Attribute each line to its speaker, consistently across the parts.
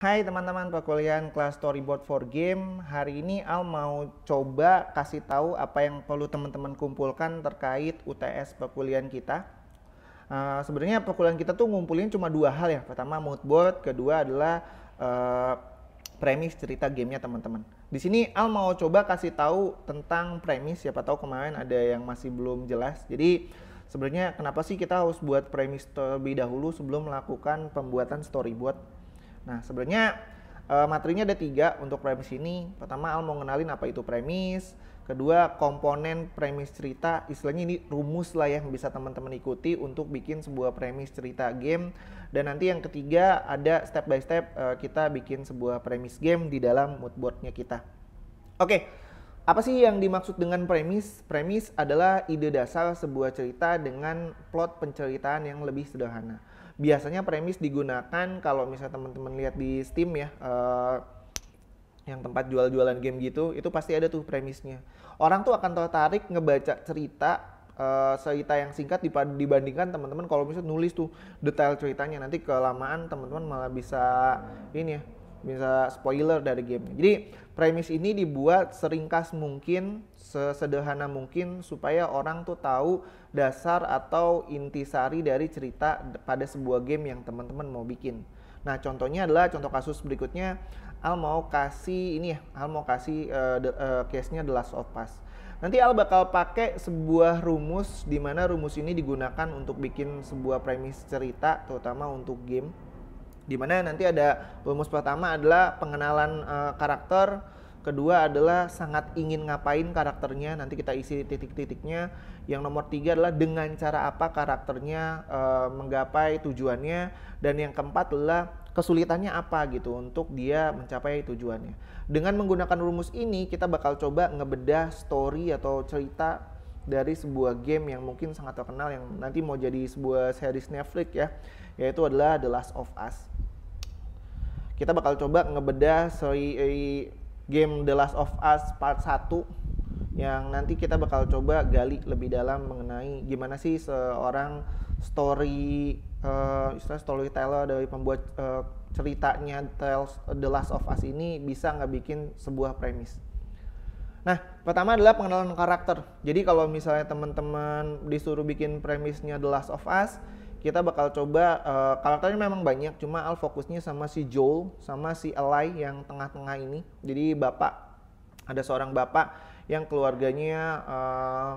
Speaker 1: Hai teman-teman perkuliahan kelas storyboard for game. Hari ini Al mau coba kasih tahu apa yang perlu teman-teman kumpulkan terkait UTS perkuliahan kita. Uh, Sebenarnya perkuliahan kita tuh ngumpulin cuma dua hal ya. Pertama mood board, kedua adalah uh, premis cerita gamenya teman-teman. Di sini Al mau coba kasih tahu tentang premis. Siapa tahu kemarin ada yang masih belum jelas. Jadi sebenarnya kenapa sih kita harus buat premis terlebih dahulu sebelum melakukan pembuatan storyboard? Nah sebenarnya uh, materinya ada tiga untuk premis ini. Pertama Al mau ngenalin apa itu premis. Kedua komponen premis cerita, istilahnya ini rumus lah yang bisa teman-teman ikuti untuk bikin sebuah premis cerita game. Dan nanti yang ketiga ada step by step uh, kita bikin sebuah premis game di dalam moodboardnya kita. Oke, okay. apa sih yang dimaksud dengan premis? Premis adalah ide dasar sebuah cerita dengan plot penceritaan yang lebih sederhana biasanya premis digunakan kalau misalnya teman-teman lihat di Steam ya uh, yang tempat jual-jualan game gitu itu pasti ada tuh premisnya orang tuh akan tertarik ngebaca cerita uh, cerita yang singkat dibandingkan teman-teman kalau misalnya nulis tuh detail ceritanya nanti kelamaan teman-teman malah bisa ini ya bisa spoiler dari game. Jadi premis ini dibuat seringkas mungkin, sesederhana mungkin supaya orang tuh tahu dasar atau intisari dari cerita pada sebuah game yang teman-teman mau bikin. Nah, contohnya adalah contoh kasus berikutnya Al mau kasih ini ya, Al mau kasih uh, the, uh, case-nya The Last of Us. Nanti Al bakal pakai sebuah rumus di mana rumus ini digunakan untuk bikin sebuah premis cerita terutama untuk game. Di mana nanti ada rumus pertama adalah pengenalan uh, karakter, Kedua adalah sangat ingin ngapain karakternya, nanti kita isi titik-titiknya. Yang nomor tiga adalah dengan cara apa karakternya e, menggapai tujuannya. Dan yang keempat adalah kesulitannya apa gitu untuk dia mencapai tujuannya. Dengan menggunakan rumus ini kita bakal coba ngebedah story atau cerita dari sebuah game yang mungkin sangat terkenal yang nanti mau jadi sebuah series Netflix ya, yaitu adalah The Last of Us kita bakal coba ngebedah seri game The Last of Us Part 1 yang nanti kita bakal coba gali lebih dalam mengenai gimana sih seorang story uh, istilah storyteller dari pembuat uh, ceritanya Tales eh, The Last of Us ini bisa nggak bikin sebuah premis. Nah, pertama adalah pengenalan karakter. Jadi kalau misalnya teman-teman disuruh bikin premisnya The Last of Us, kita bakal coba uh, karakternya memang banyak cuma Al fokusnya sama si Joel sama si Eli yang tengah-tengah ini jadi bapak ada seorang bapak yang keluarganya uh,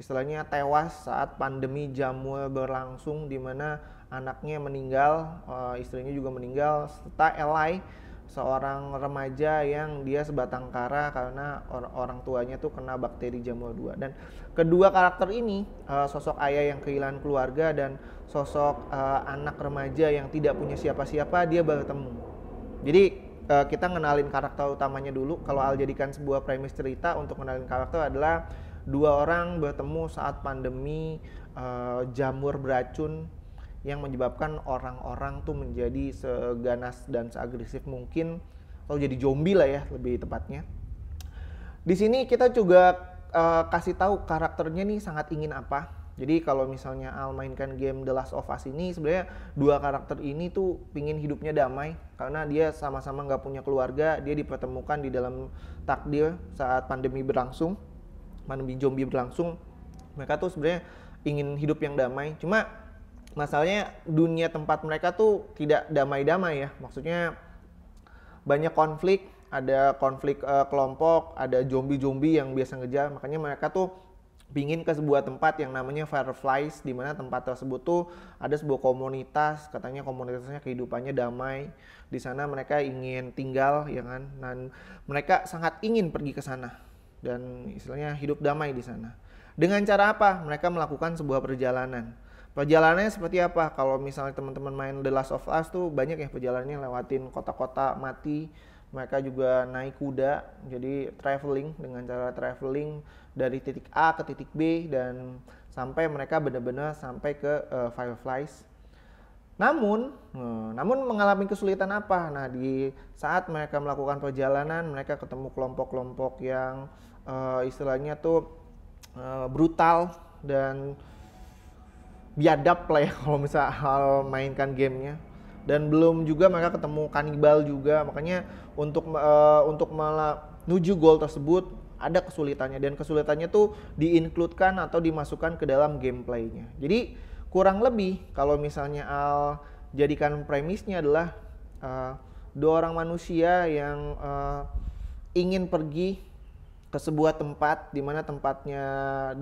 Speaker 1: istilahnya tewas saat pandemi jamur berlangsung di mana anaknya meninggal uh, istrinya juga meninggal serta Eli seorang remaja yang dia sebatang kara karena or orang tuanya tuh kena bakteri jamur dua dan kedua karakter ini uh, sosok ayah yang kehilangan keluarga dan sosok uh, anak remaja yang tidak punya siapa-siapa dia bertemu jadi uh, kita ngenalin karakter utamanya dulu kalau Al jadikan sebuah premis cerita untuk ngenalin karakter adalah dua orang bertemu saat pandemi uh, jamur beracun yang menyebabkan orang-orang tuh menjadi seganas dan seagresif mungkin atau jadi zombie lah ya lebih tepatnya. Di sini kita juga uh, kasih tahu karakternya nih sangat ingin apa. Jadi kalau misalnya Al mainkan game The Last of Us ini sebenarnya dua karakter ini tuh pingin hidupnya damai karena dia sama-sama nggak punya keluarga, dia dipertemukan di dalam takdir saat pandemi berlangsung, pandemi zombie berlangsung. Mereka tuh sebenarnya ingin hidup yang damai. Cuma masalahnya dunia tempat mereka tuh tidak damai-damai ya maksudnya banyak konflik ada konflik uh, kelompok ada zombie-zombie yang biasa ngejar makanya mereka tuh pingin ke sebuah tempat yang namanya Fireflies di mana tempat tersebut tuh ada sebuah komunitas katanya komunitasnya kehidupannya damai di sana mereka ingin tinggal ya kan dan mereka sangat ingin pergi ke sana dan istilahnya hidup damai di sana dengan cara apa mereka melakukan sebuah perjalanan perjalanannya seperti apa kalau misalnya teman-teman main The Last of Us tuh banyak ya perjalanannya lewatin kota-kota mati mereka juga naik kuda jadi traveling dengan cara traveling dari titik A ke titik B dan sampai mereka benar-benar sampai ke uh, Fireflies namun, eh, namun mengalami kesulitan apa? Nah, di saat mereka melakukan perjalanan, mereka ketemu kelompok-kelompok yang uh, istilahnya tuh uh, brutal dan biadab lah ya kalau misalnya hal mainkan gamenya dan belum juga mereka ketemu kanibal juga makanya untuk uh, untuk malah menuju goal tersebut ada kesulitannya dan kesulitannya tuh diinkludkan atau dimasukkan ke dalam gameplaynya jadi kurang lebih kalau misalnya Al jadikan premisnya adalah uh, dua orang manusia yang uh, ingin pergi ke sebuah tempat di mana tempatnya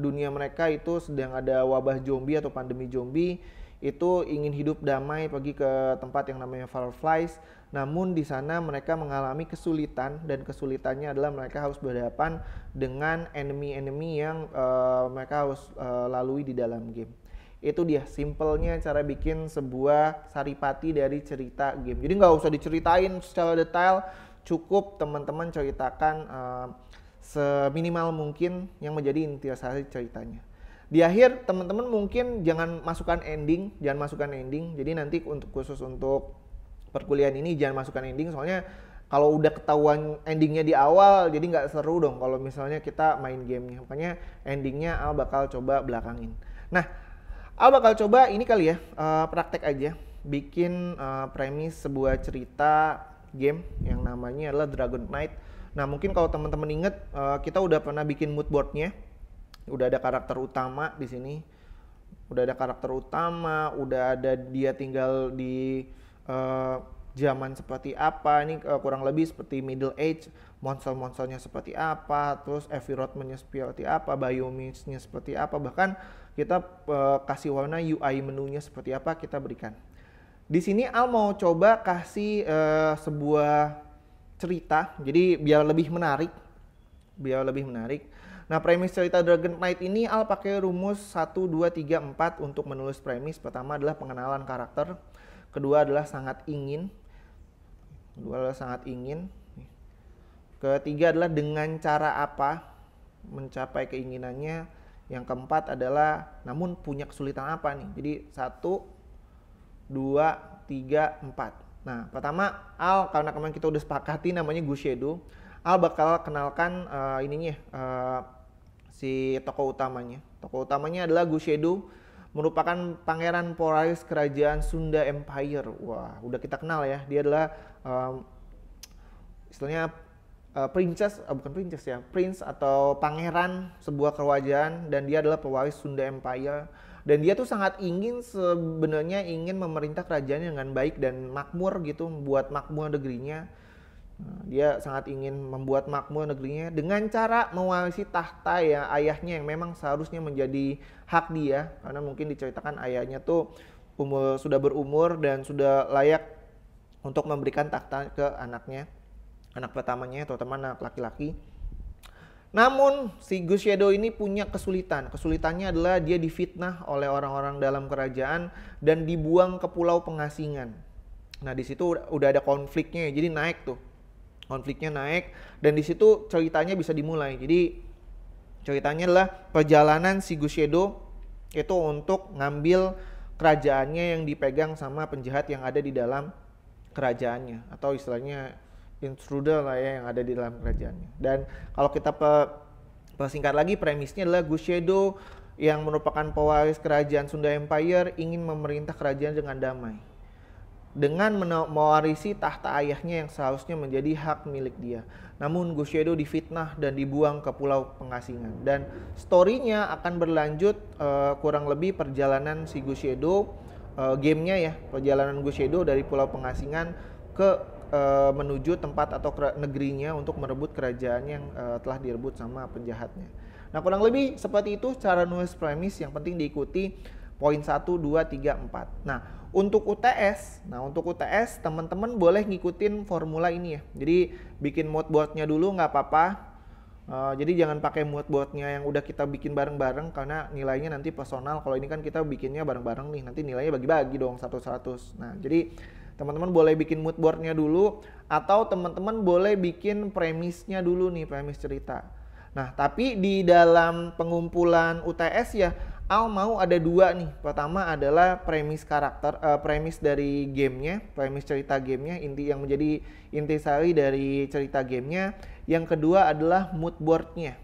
Speaker 1: dunia mereka itu sedang ada wabah zombie atau pandemi zombie itu ingin hidup damai pergi ke tempat yang namanya fireflies namun di sana mereka mengalami kesulitan dan kesulitannya adalah mereka harus berhadapan dengan enemy-enemy yang uh, mereka harus uh, lalui di dalam game itu dia simpelnya cara bikin sebuah saripati dari cerita game jadi nggak usah diceritain secara detail cukup teman-teman ceritakan uh, seminimal mungkin yang menjadi intisari ceritanya. Di akhir teman-teman mungkin jangan masukkan ending, jangan masukkan ending. Jadi nanti untuk khusus untuk perkuliahan ini jangan masukkan ending soalnya kalau udah ketahuan endingnya di awal jadi nggak seru dong kalau misalnya kita main gamenya makanya endingnya Al bakal coba belakangin nah Al bakal coba ini kali ya uh, praktek aja bikin uh, premis sebuah cerita game yang namanya adalah Dragon Knight Nah mungkin kalau teman-teman inget uh, eh, kita udah pernah bikin mood boardnya, udah ada karakter utama di sini, udah ada karakter utama, udah ada dia tinggal di uh, zaman seperti apa ini uh, kurang lebih seperti middle age monster-monsternya seperti apa terus environment-nya seperti apa biomix-nya seperti apa bahkan kita uh, kasih warna UI menunya seperti apa kita berikan di sini Al mau coba kasih uh, sebuah cerita, jadi biar lebih menarik, biar lebih menarik. Nah, premis cerita Dragon Knight ini Al pakai rumus 1 2 3 4 untuk menulis premis. Pertama adalah pengenalan karakter, kedua adalah sangat ingin. Kedua adalah sangat ingin. Ketiga adalah dengan cara apa mencapai keinginannya. Yang keempat adalah namun punya kesulitan apa nih. Jadi satu dua tiga empat Nah, pertama Al karena kemarin kita udah sepakati namanya Gus Al bakal kenalkan uh, ininya uh, si toko utamanya. Toko utamanya adalah Gus merupakan pangeran Polaris kerajaan Sunda Empire. Wah, udah kita kenal ya. Dia adalah um, istilahnya uh, princess, uh, bukan princess ya, prince atau pangeran sebuah kerajaan dan dia adalah pewaris Sunda Empire dan dia tuh sangat ingin sebenarnya ingin memerintah kerajaan dengan baik dan makmur gitu membuat makmur negerinya nah, dia sangat ingin membuat makmur negerinya dengan cara mewarisi tahta ya ayahnya yang memang seharusnya menjadi hak dia karena mungkin diceritakan ayahnya tuh umur sudah berumur dan sudah layak untuk memberikan tahta ke anaknya anak pertamanya terutama anak laki-laki namun si Gus Shadow ini punya kesulitan. Kesulitannya adalah dia difitnah oleh orang-orang dalam kerajaan dan dibuang ke pulau pengasingan. Nah di situ udah ada konfliknya, ya. jadi naik tuh konfliknya naik dan di situ ceritanya bisa dimulai. Jadi ceritanya adalah perjalanan si Gus Shadow itu untuk ngambil kerajaannya yang dipegang sama penjahat yang ada di dalam kerajaannya atau istilahnya intruder lah ya yang ada di dalam kerajaannya. Dan kalau kita pe persingkat lagi premisnya adalah Gushedo yang merupakan pewaris kerajaan Sunda Empire ingin memerintah kerajaan dengan damai. Dengan mewarisi tahta ayahnya yang seharusnya menjadi hak milik dia. Namun Gushedo difitnah dan dibuang ke pulau pengasingan. Dan storynya akan berlanjut uh, kurang lebih perjalanan si Gushedo, uh, gamenya ya, perjalanan Gushedo dari pulau pengasingan ke uh, menuju tempat atau negerinya untuk merebut kerajaan yang uh, telah direbut sama penjahatnya. Nah, kurang lebih seperti itu cara nulis premis yang penting diikuti poin 1 2 3 4. Nah, untuk UTS, nah untuk UTS teman-teman boleh ngikutin formula ini ya. Jadi bikin mood boardnya dulu nggak apa-apa. Uh, jadi jangan pakai mood boardnya yang udah kita bikin bareng-bareng karena nilainya nanti personal. Kalau ini kan kita bikinnya bareng-bareng nih, nanti nilainya bagi-bagi dong 100-100. Nah, jadi Teman-teman boleh bikin mood boardnya dulu atau teman-teman boleh bikin premisnya dulu nih, premis cerita. Nah, tapi di dalam pengumpulan UTS ya, Al mau ada dua nih. Pertama adalah premis karakter, uh, eh, premis dari gamenya, premis cerita gamenya, inti yang menjadi inti intisari dari cerita gamenya. Yang kedua adalah mood boardnya,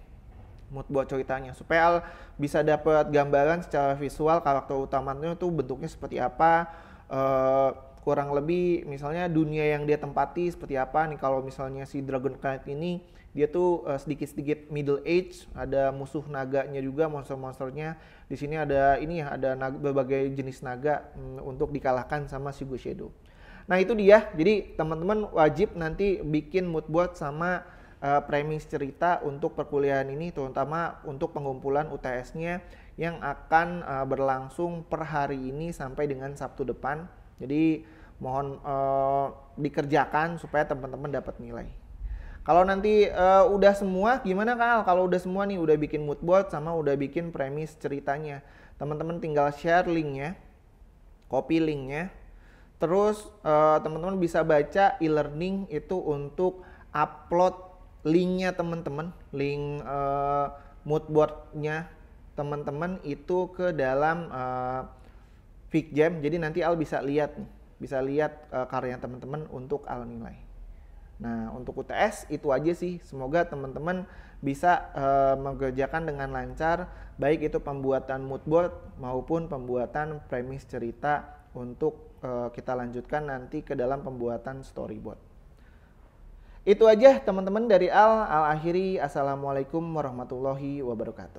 Speaker 1: mood board ceritanya. Supaya Al bisa dapat gambaran secara visual karakter utamanya tuh bentuknya seperti apa, Eh, kurang lebih misalnya dunia yang dia tempati seperti apa nih kalau misalnya si Dragon Knight ini dia tuh sedikit eh, sedikit-sedikit middle age, ada musuh naganya juga monster-monsternya. Di sini ada ini ya, ada naga, berbagai jenis naga mm, untuk dikalahkan sama si Shadow. Nah, itu dia. Jadi teman-teman wajib nanti bikin mood buat sama uh, eh, premis cerita untuk perkuliahan ini terutama untuk pengumpulan UTS-nya yang akan uh, berlangsung per hari ini sampai dengan Sabtu depan. Jadi mohon uh, dikerjakan supaya teman-teman dapat nilai. Kalau nanti uh, udah semua gimana Kal? Kalau udah semua nih udah bikin mood board sama udah bikin premis ceritanya. Teman-teman tinggal share linknya, copy linknya. Terus teman-teman bisa baca e-learning itu untuk upload linknya teman-teman, link uh, moodboardnya teman-teman itu ke dalam uh, eh, Fig Jam. Jadi nanti Al bisa lihat nih, bisa lihat uh, karya teman-teman untuk Al nilai. Nah, untuk UTS itu aja sih. Semoga teman-teman bisa uh, mengerjakan dengan lancar baik itu pembuatan moodboard maupun pembuatan premis cerita untuk uh, kita lanjutkan nanti ke dalam pembuatan storyboard. Itu aja teman-teman dari Al Al Akhiri. Assalamualaikum warahmatullahi wabarakatuh.